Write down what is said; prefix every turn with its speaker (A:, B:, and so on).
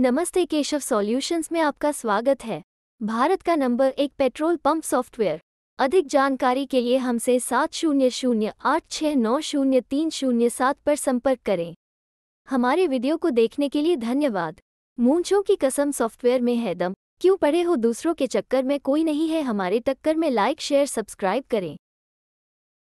A: नमस्ते केशव सॉल्यूशंस में आपका स्वागत है भारत का नंबर एक पेट्रोल पंप सॉफ्टवेयर अधिक जानकारी के लिए हमसे सात शून्य शून्य आठ छः नौ शून्य तीन शून्य सात पर संपर्क करें हमारे वीडियो को देखने के लिए धन्यवाद मूंछों की कसम सॉफ्टवेयर में है दम क्यों पढ़े हो दूसरों के चक्कर में कोई नहीं है हमारे टक्कर में लाइक शेयर सब्सक्राइब करें